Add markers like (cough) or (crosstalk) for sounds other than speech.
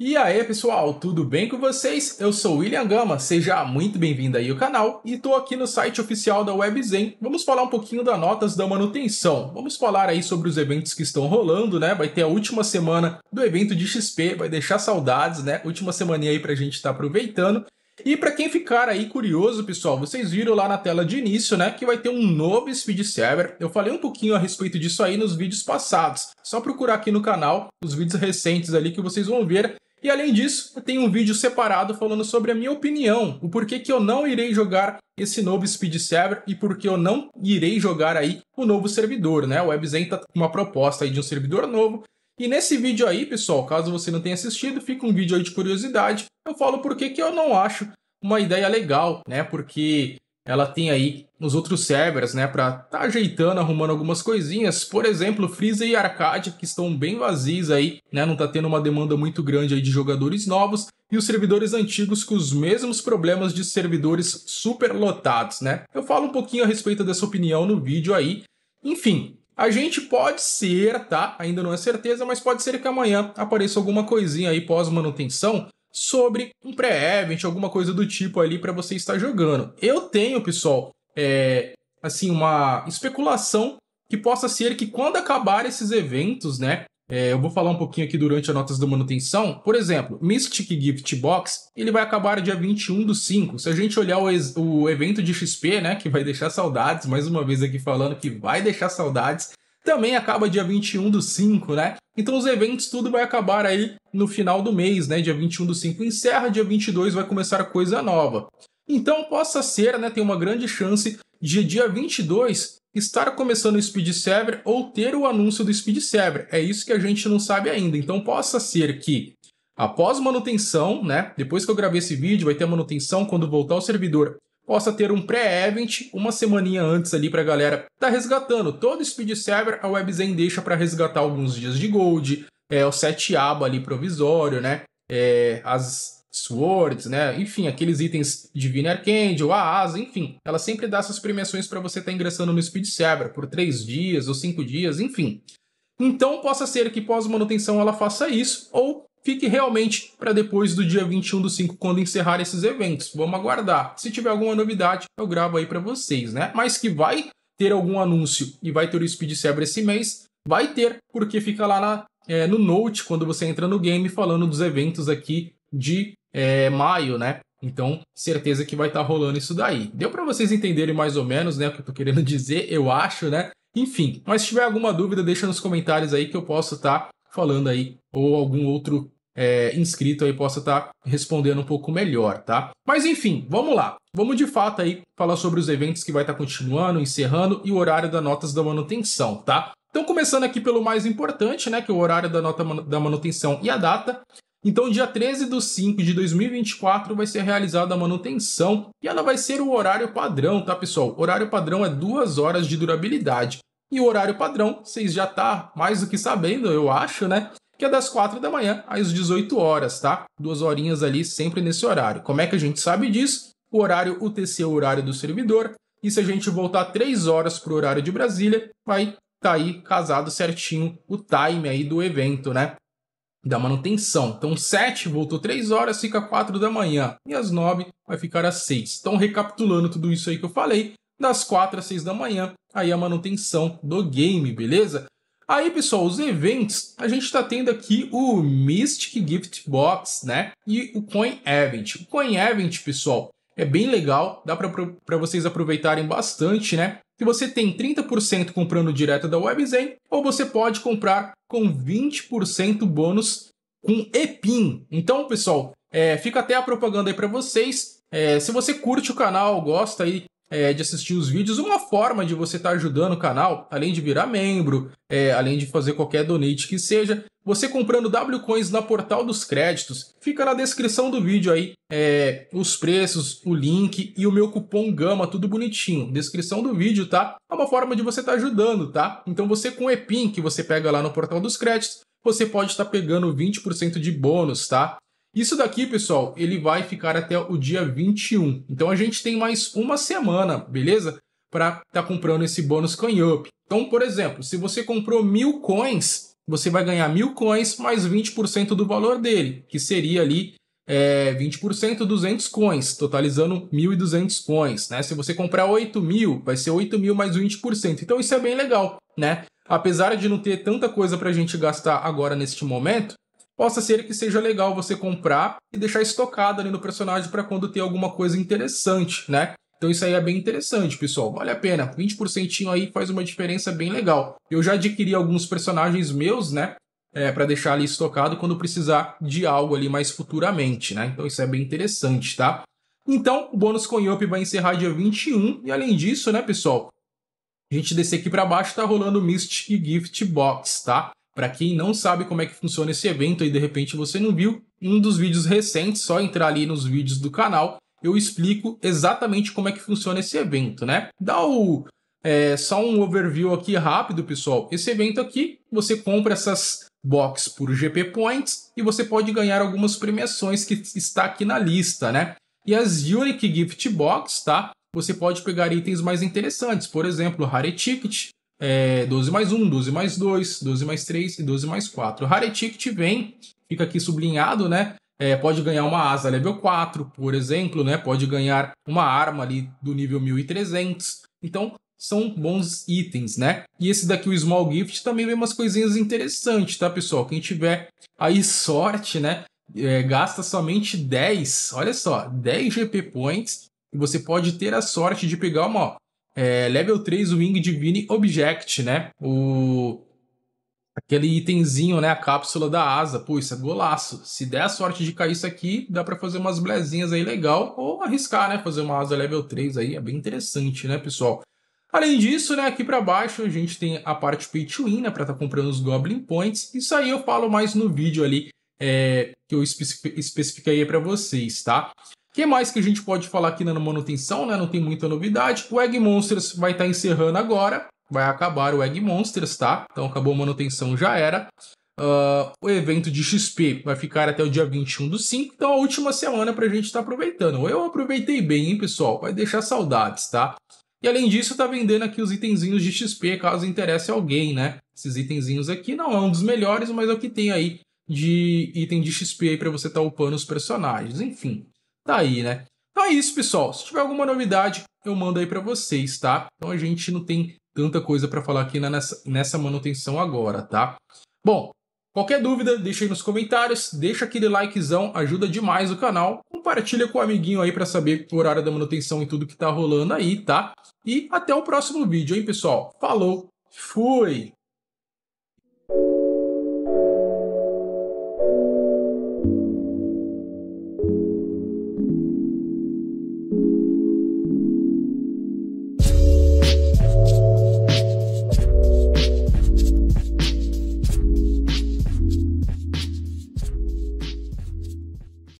E aí pessoal, tudo bem com vocês? Eu sou William Gama, seja muito bem-vindo aí ao canal e estou aqui no site oficial da WebZen. Vamos falar um pouquinho das notas da manutenção, vamos falar aí sobre os eventos que estão rolando, né? Vai ter a última semana do evento de XP, vai deixar saudades, né? Última semana aí para a gente estar tá aproveitando. E para quem ficar aí curioso, pessoal, vocês viram lá na tela de início, né, que vai ter um novo Speed Server. Eu falei um pouquinho a respeito disso aí nos vídeos passados. Só procurar aqui no canal os vídeos recentes ali que vocês vão ver e além disso, eu tenho um vídeo separado falando sobre a minha opinião, o porquê que eu não irei jogar esse novo Speed Server e porque eu não irei jogar aí o novo servidor, né? O WebZen tá com uma proposta aí de um servidor novo. E nesse vídeo aí, pessoal, caso você não tenha assistido, fica um vídeo aí de curiosidade. Eu falo porque que eu não acho uma ideia legal, né? Porque ela tem aí nos outros servers, né, para tá ajeitando, arrumando algumas coisinhas. Por exemplo, Freeza e Arcadia, que estão bem vazios aí, né, não tá tendo uma demanda muito grande aí de jogadores novos, e os servidores antigos com os mesmos problemas de servidores superlotados, né? Eu falo um pouquinho a respeito dessa opinião no vídeo aí. Enfim, a gente pode ser, tá? Ainda não é certeza, mas pode ser que amanhã apareça alguma coisinha aí pós-manutenção sobre um pré-event, alguma coisa do tipo ali para você estar jogando. Eu tenho, pessoal, é, assim, uma especulação que possa ser que quando acabar esses eventos, né? É, eu vou falar um pouquinho aqui durante as notas da manutenção. Por exemplo, Mystic Gift Box, ele vai acabar dia 21 do 5. Se a gente olhar o, o evento de XP, né, que vai deixar saudades, mais uma vez aqui falando que vai deixar saudades, também acaba dia 21 do 5, né? Então os eventos tudo vai acabar aí no final do mês, né? Dia 21 do 5 encerra, dia 22 vai começar a coisa nova. Então possa ser, né, tem uma grande chance de dia 22 estar começando o Speed Server ou ter o anúncio do Speed Server. É isso que a gente não sabe ainda. Então possa ser que após manutenção, né, depois que eu gravei esse vídeo, vai ter manutenção quando voltar ao servidor, possa ter um pré-event uma semaninha antes ali para a galera tá resgatando todo Speed Server. a WebZen deixa para resgatar alguns dias de gold, é o 7 aba ali provisório, né? É, as swords, né? Enfim, aqueles itens Divine Arcade, ou a asa, enfim. Ela sempre dá essas premiações para você estar tá ingressando no Speed Server por 3 dias ou 5 dias, enfim. Então, possa ser que pós-manutenção ela faça isso, ou fique realmente para depois do dia 21 do 5, quando encerrar esses eventos. Vamos aguardar. Se tiver alguma novidade, eu gravo aí para vocês, né? Mas que vai ter algum anúncio e vai ter o Speed Saber esse mês, vai ter, porque fica lá na, é, no Note, quando você entra no game, falando dos eventos aqui de é, maio, né? Então, certeza que vai estar tá rolando isso daí. Deu para vocês entenderem mais ou menos, né, o que eu tô querendo (laughs) dizer, eu acho, né? Enfim, mas se tiver alguma dúvida, deixa nos comentários aí que eu posso estar tá falando aí ou algum outro é, inscrito aí possa estar tá respondendo um pouco melhor, tá? Mas enfim, vamos lá. Vamos de fato aí falar sobre os eventos que vai estar tá continuando, encerrando e o horário das notas da manutenção, tá? Então começando aqui pelo mais importante, né, que é o horário da nota man da manutenção e a data. Então, dia 13 de 5 de 2024 vai ser realizada a manutenção e ela vai ser o horário padrão, tá pessoal? O horário padrão é duas horas de durabilidade. E o horário padrão, vocês já tá mais do que sabendo, eu acho, né? Que é das 4 da manhã às 18 horas, tá? Duas horinhas ali sempre nesse horário. Como é que a gente sabe disso? O horário UTC é o horário do servidor. E se a gente voltar 3 horas para o horário de Brasília, vai tá aí casado certinho o time aí do evento, né? da manutenção. Então, 7 voltou 3 horas, fica 4 da manhã. E às 9 vai ficar às 6. Então, recapitulando tudo isso aí que eu falei, das 4 às 6 da manhã, aí a manutenção do game, beleza? Aí, pessoal, os eventos, a gente está tendo aqui o Mystic Gift Box, né? E o Coin Event. O Coin Event, pessoal, é bem legal, dá para vocês aproveitarem bastante, né? que você tem 30% comprando direto da WebZen, ou você pode comprar com 20% bônus com EPIN. Então, pessoal, é, fica até a propaganda aí para vocês. É, se você curte o canal, gosta aí é, de assistir os vídeos, uma forma de você estar tá ajudando o canal, além de virar membro, é, além de fazer qualquer donate que seja, você comprando wcoins na Portal dos Créditos, fica na descrição do vídeo aí é, os preços, o link e o meu cupom GAMA, tudo bonitinho. Descrição do vídeo, tá? É uma forma de você estar tá ajudando, tá? Então você com o EPIN que você pega lá no Portal dos Créditos, você pode estar tá pegando 20% de bônus, tá? Isso daqui, pessoal, ele vai ficar até o dia 21. Então a gente tem mais uma semana, beleza? Para estar tá comprando esse bônus coin up. Então, por exemplo, se você comprou mil coins, você vai ganhar mil coins mais 20% do valor dele, que seria ali é, 20%, 200 coins, totalizando 1.200 coins, né? Se você comprar 8 mil, vai ser 8 mil mais 20%. Então isso é bem legal, né? Apesar de não ter tanta coisa para a gente gastar agora neste momento, possa ser que seja legal você comprar e deixar estocado ali no personagem para quando ter alguma coisa interessante, né? Então isso aí é bem interessante, pessoal. Vale a pena. 20% aí faz uma diferença bem legal. Eu já adquiri alguns personagens meus, né? É, para deixar ali estocado quando precisar de algo ali mais futuramente, né? Então isso é bem interessante, tá? Então, o bônus com Yop vai encerrar dia 21. E além disso, né, pessoal? A gente descer aqui para baixo, tá rolando o Mystic Gift Box, tá? Para quem não sabe como é que funciona esse evento e de repente você não viu, um dos vídeos recentes, só entrar ali nos vídeos do canal, eu explico exatamente como é que funciona esse evento, né? Dá o, é, só um overview aqui rápido, pessoal. Esse evento aqui, você compra essas box por GP Points e você pode ganhar algumas premiações que está aqui na lista, né? E as Unique Gift Box, tá? Você pode pegar itens mais interessantes, por exemplo, Rare Ticket, é, 12 mais 1, 12 mais 2, 12 mais 3 e 12 mais 4. O Hare Ticket vem, fica aqui sublinhado, né? É, pode ganhar uma asa level 4, por exemplo, né? Pode ganhar uma arma ali do nível 1300. Então, são bons itens, né? E esse daqui, o Small Gift, também vem umas coisinhas interessantes, tá, pessoal? Quem tiver aí sorte, né? É, gasta somente 10, olha só, 10 GP Points. E você pode ter a sorte de pegar uma ó, é, level 3 Wing Divine Object, né? O aquele itemzinho, né, a cápsula da asa. Pô, isso é golaço. Se der a sorte de cair isso aqui, dá para fazer umas blezinhas aí legal ou arriscar, né, fazer uma asa level 3 aí, é bem interessante, né, pessoal? Além disso, né, aqui para baixo a gente tem a parte pay to win, né, para estar tá comprando os goblin points. Isso aí eu falo mais no vídeo ali é, que eu especificaria para vocês, tá? que mais que a gente pode falar aqui na manutenção, né? Não tem muita novidade. O Egg Monsters vai estar tá encerrando agora. Vai acabar o Egg Monsters, tá? Então acabou a manutenção, já era. Uh, o evento de XP vai ficar até o dia 21 do 5, então a última semana para a gente estar tá aproveitando. Eu aproveitei bem, hein, pessoal? Vai deixar saudades, tá? E além disso, tá vendendo aqui os itenzinhos de XP, caso interesse alguém, né? Esses itenzinhos aqui não é um dos melhores, mas é o que tem aí de item de XP para você estar tá upando os personagens, enfim tá aí, né? Então é isso, pessoal. Se tiver alguma novidade, eu mando aí para vocês, tá? Então a gente não tem tanta coisa para falar aqui nessa, nessa manutenção agora, tá? Bom, qualquer dúvida, deixa aí nos comentários, deixa aquele likezão, ajuda demais o canal. Compartilha com o amiguinho aí para saber o horário da manutenção e tudo que tá rolando aí, tá? E até o próximo vídeo, hein, pessoal? Falou, fui!